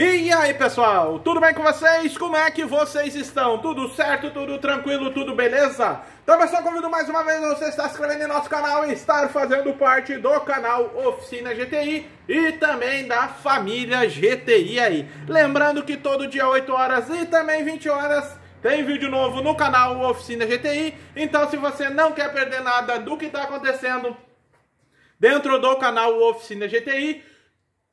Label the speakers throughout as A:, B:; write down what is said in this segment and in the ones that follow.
A: E aí pessoal, tudo bem com vocês? Como é que vocês estão? Tudo certo? Tudo tranquilo? Tudo beleza? Então pessoal, convido mais uma vez você a estar se inscrevendo em nosso canal e estar fazendo parte do canal Oficina GTI e também da família GTI aí. Lembrando que todo dia 8 horas e também 20 horas tem vídeo novo no canal Oficina GTI, então se você não quer perder nada do que está acontecendo dentro do canal Oficina GTI,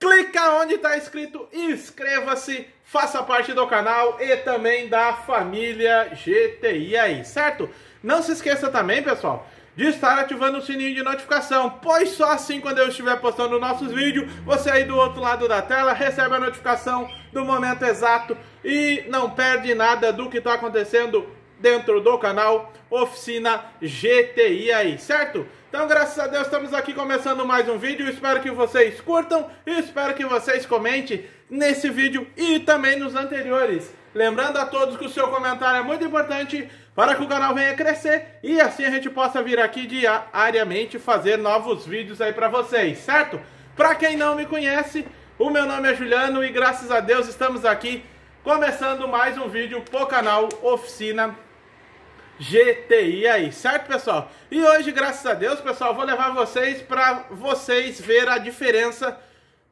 A: clica onde está escrito inscreva-se, faça parte do canal e também da família GTI aí, certo? Não se esqueça também, pessoal, de estar ativando o sininho de notificação, pois só assim quando eu estiver postando nossos vídeos, você aí do outro lado da tela recebe a notificação do momento exato e não perde nada do que está acontecendo dentro do canal Oficina GTI aí, certo? Então, graças a Deus, estamos aqui começando mais um vídeo. Espero que vocês curtam e espero que vocês comentem nesse vídeo e também nos anteriores. Lembrando a todos que o seu comentário é muito importante para que o canal venha crescer e assim a gente possa vir aqui diariamente fazer novos vídeos aí para vocês, certo? Para quem não me conhece, o meu nome é Juliano e graças a Deus estamos aqui começando mais um vídeo o canal Oficina GTI aí, certo pessoal? E hoje, graças a Deus, pessoal, vou levar vocês para vocês ver a diferença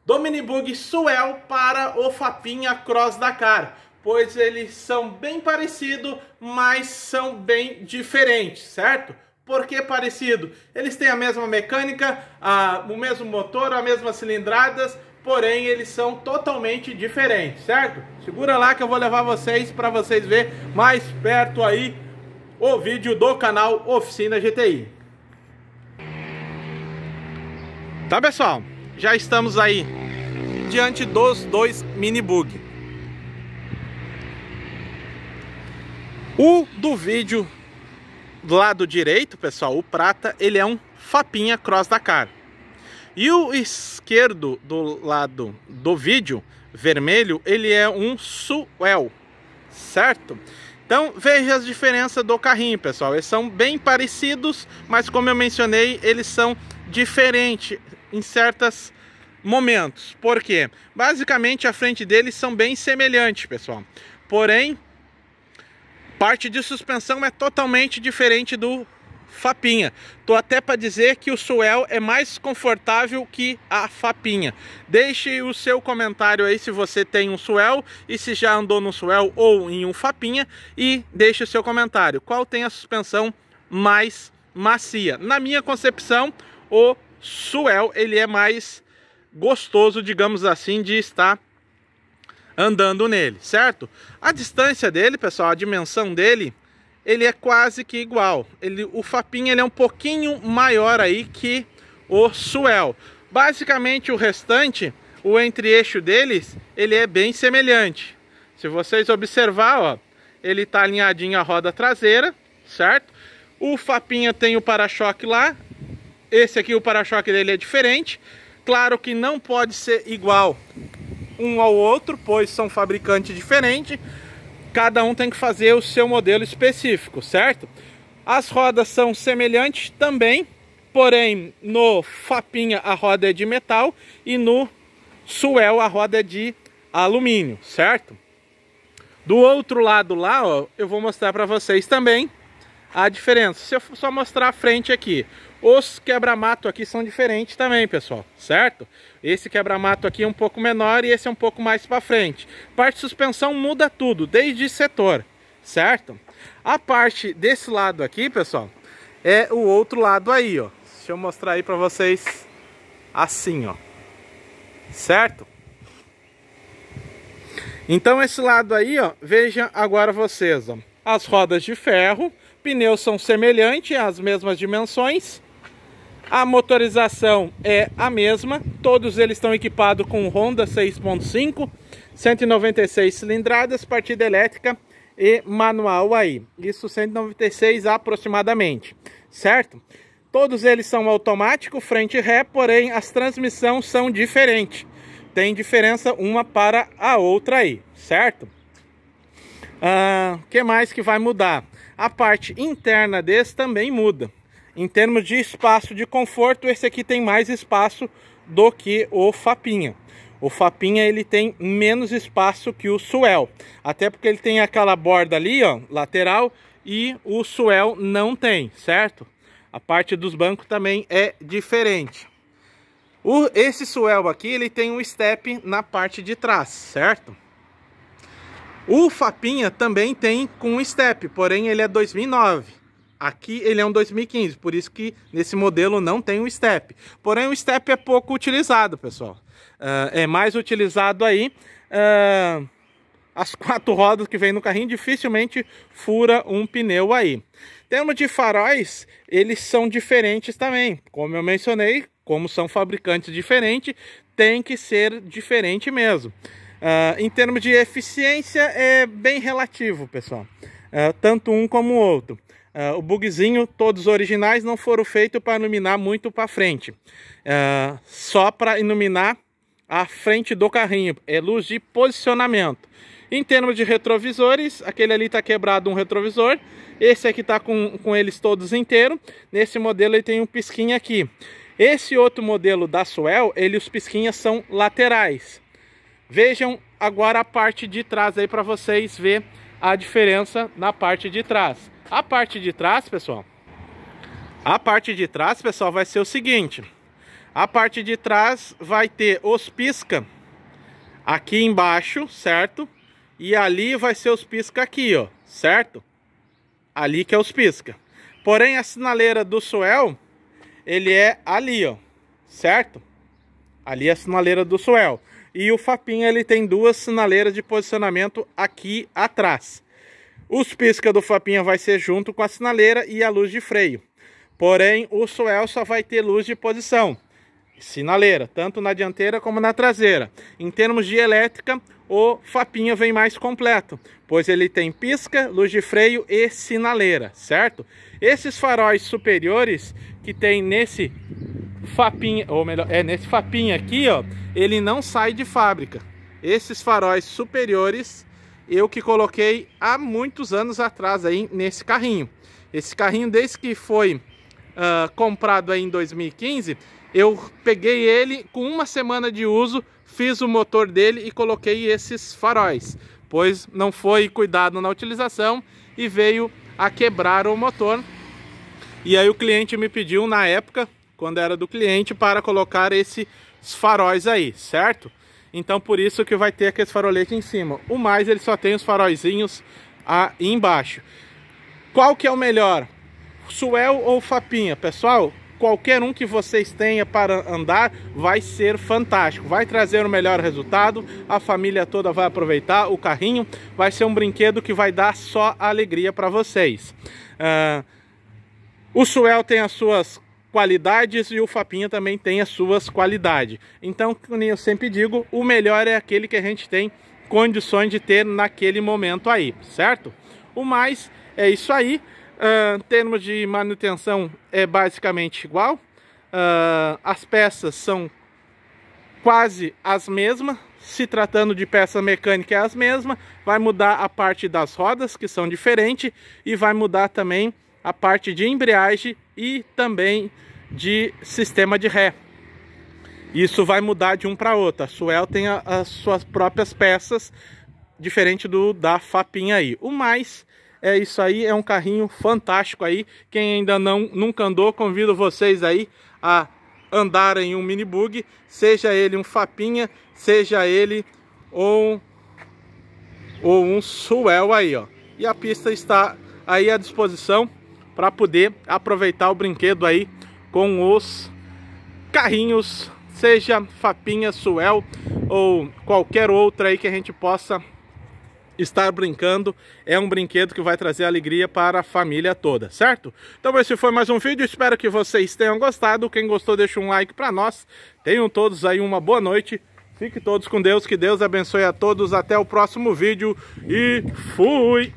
A: do minibug Suel para o Fapinha Cross Dakar, pois eles são bem parecidos, mas são bem diferentes, certo? Por que parecido? Eles têm a mesma mecânica, a, o mesmo motor, as mesmas cilindradas, porém eles são totalmente diferentes, certo? Segura lá que eu vou levar vocês para vocês ver mais perto aí o vídeo do canal Oficina GTI. Tá, pessoal? Já estamos aí diante dos dois mini bug. O do vídeo do lado direito, pessoal, o prata, ele é um Fapinha Cross Dakar. E o esquerdo do lado do vídeo, vermelho, ele é um Suel, certo? Então veja as diferenças do carrinho, pessoal. Eles são bem parecidos, mas como eu mencionei, eles são diferentes em certos momentos. Por quê? Basicamente a frente deles são bem semelhantes, pessoal. Porém, parte de suspensão é totalmente diferente do Fapinha. Tô até para dizer que o Suel é mais confortável que a Fapinha. Deixe o seu comentário aí se você tem um Suel e se já andou no Suel ou em um Fapinha e deixe o seu comentário. Qual tem a suspensão mais macia? Na minha concepção, o Suel ele é mais gostoso, digamos assim, de estar andando nele, certo? A distância dele, pessoal, a dimensão dele ele é quase que igual. Ele, o Fapinha ele é um pouquinho maior aí que o Suel. Basicamente o restante, o entre-eixo deles, ele é bem semelhante. Se vocês observar, ó, ele tá alinhadinho à roda traseira, certo? O Fapinha tem o para-choque lá. Esse aqui, o para-choque dele é diferente. Claro que não pode ser igual um ao outro, pois são fabricantes diferentes cada um tem que fazer o seu modelo específico, certo? As rodas são semelhantes também, porém no Fapinha a roda é de metal e no Suel a roda é de alumínio, certo? Do outro lado lá, ó, eu vou mostrar para vocês também a diferença. Se eu só mostrar a frente aqui, os quebra-mato aqui são diferentes também, pessoal, certo? Esse quebra-mato aqui é um pouco menor e esse é um pouco mais para frente. Parte de suspensão muda tudo, desde setor, certo? A parte desse lado aqui, pessoal, é o outro lado aí, ó. Deixa eu mostrar aí para vocês assim, ó. Certo? Então esse lado aí, ó, veja agora vocês, ó. As rodas de ferro, pneus são semelhantes, as mesmas dimensões, a motorização é a mesma, todos eles estão equipados com Honda 6.5, 196 cilindradas, partida elétrica e manual aí. Isso 196 aproximadamente, certo? Todos eles são automático, frente e ré, porém as transmissões são diferentes. Tem diferença uma para a outra aí, certo? O ah, que mais que vai mudar? A parte interna desse também muda. Em termos de espaço de conforto, esse aqui tem mais espaço do que o Fapinha. O Fapinha ele tem menos espaço que o Suel, até porque ele tem aquela borda ali, ó, lateral, e o Suel não tem, certo? A parte dos bancos também é diferente. O, esse Suel aqui, ele tem um step na parte de trás, certo? O Fapinha também tem com step, porém ele é 2009. Aqui ele é um 2015, por isso que nesse modelo não tem o um step. Porém, o step é pouco utilizado, pessoal. Uh, é mais utilizado aí... Uh, as quatro rodas que vem no carrinho dificilmente fura um pneu aí. Em termos de faróis, eles são diferentes também. Como eu mencionei, como são fabricantes diferentes, tem que ser diferente mesmo. Uh, em termos de eficiência, é bem relativo, pessoal. Uh, tanto um como o outro. Uh, o bugzinho, todos originais, não foram feitos para iluminar muito para frente. Uh, só para iluminar a frente do carrinho. É luz de posicionamento. Em termos de retrovisores, aquele ali está quebrado um retrovisor. Esse aqui está com, com eles todos inteiros. Nesse modelo ele tem um pisquinho aqui. Esse outro modelo da Suel, ele os pisquinhas são laterais. Vejam agora a parte de trás aí para vocês ver a diferença na parte de trás. A parte de trás, pessoal, a parte de trás, pessoal, vai ser o seguinte. A parte de trás vai ter os pisca aqui embaixo, certo? E ali vai ser os pisca aqui, ó, certo? Ali que é os pisca. Porém, a sinaleira do suel, ele é ali, ó, certo? Ali é a sinaleira do suel. E o Fapinha, ele tem duas sinaleiras de posicionamento aqui atrás. Os pisca do Fapinha vai ser junto com a sinaleira e a luz de freio. Porém, o Suel só vai ter luz de posição, sinaleira, tanto na dianteira como na traseira. Em termos de elétrica, o Fapinha vem mais completo, pois ele tem pisca, luz de freio e sinaleira, certo? Esses faróis superiores que tem nesse Fapinha, ou melhor, é nesse Fapinha aqui, ó, ele não sai de fábrica. Esses faróis superiores eu que coloquei há muitos anos atrás aí nesse carrinho. Esse carrinho, desde que foi uh, comprado aí em 2015, eu peguei ele com uma semana de uso, fiz o motor dele e coloquei esses faróis, pois não foi cuidado na utilização e veio a quebrar o motor. E aí o cliente me pediu na época, quando era do cliente, para colocar esses faróis aí, certo? Então por isso que vai ter aqueles faroletes em cima. O mais ele só tem os faróizinhos aí embaixo. Qual que é o melhor? Suel ou Fapinha? Pessoal, qualquer um que vocês tenha para andar vai ser fantástico. Vai trazer o melhor resultado, a família toda vai aproveitar, o carrinho vai ser um brinquedo que vai dar só alegria para vocês. Uh, o Suel tem as suas qualidades e o Fapinha também tem as suas qualidades. Então, como eu sempre digo, o melhor é aquele que a gente tem condições de ter naquele momento aí, certo? O mais é isso aí. Uh, em termos de manutenção é basicamente igual. Uh, as peças são quase as mesmas. Se tratando de peça mecânica é as mesmas. Vai mudar a parte das rodas, que são diferentes. E vai mudar também a parte de embreagem e também de sistema de ré. Isso vai mudar de um para outro. A Suel tem a, as suas próprias peças, diferente do da Fapinha aí. O mais é isso aí, é um carrinho fantástico aí. Quem ainda não nunca andou, convido vocês aí a andarem um mini bug, seja ele um Fapinha, seja ele ou, ou um Suel aí, ó. E a pista está aí à disposição para poder aproveitar o brinquedo aí com os carrinhos, seja Fapinha, Suel ou qualquer outra aí que a gente possa estar brincando é um brinquedo que vai trazer alegria para a família toda, certo? Então esse foi mais um vídeo, espero que vocês tenham gostado. Quem gostou deixa um like para nós. Tenham todos aí uma boa noite. Fiquem todos com Deus, que Deus abençoe a todos. Até o próximo vídeo e fui!